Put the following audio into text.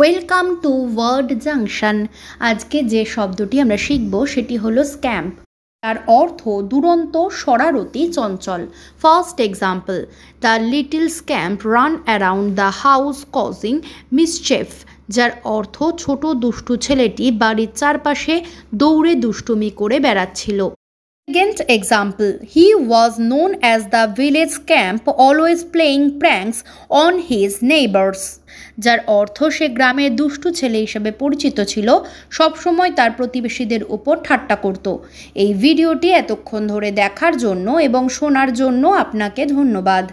Welcome to word junction আজকে যে শব্দটি আমরা শিখব সেটি হলো স্ক্যাম্প তার অর্থ দুরন্ত সরারতি চঞ্চল first example the little scamp run around the house causing mischief যার অর্থ ছোট দুষ্টু ছেলেটি বাড়ির চারপাশে দৌড়ে দুষ্টুমি করে বেড়াচ্ছিল Second example, he was known as the village camp always playing pranks on his neighbors. যার অর্থ সে গ্রামের দুষ্টু ছেলে হিসেবে পরিচিত ছিল সবসময় তার প্রতিবেশীদের উপর ঠাট্টা করত এই ভিডিওটি এতক্ষণ ধরে দেখার জন্য এবং শোনার জন্য আপনাকে ধন্যবাদ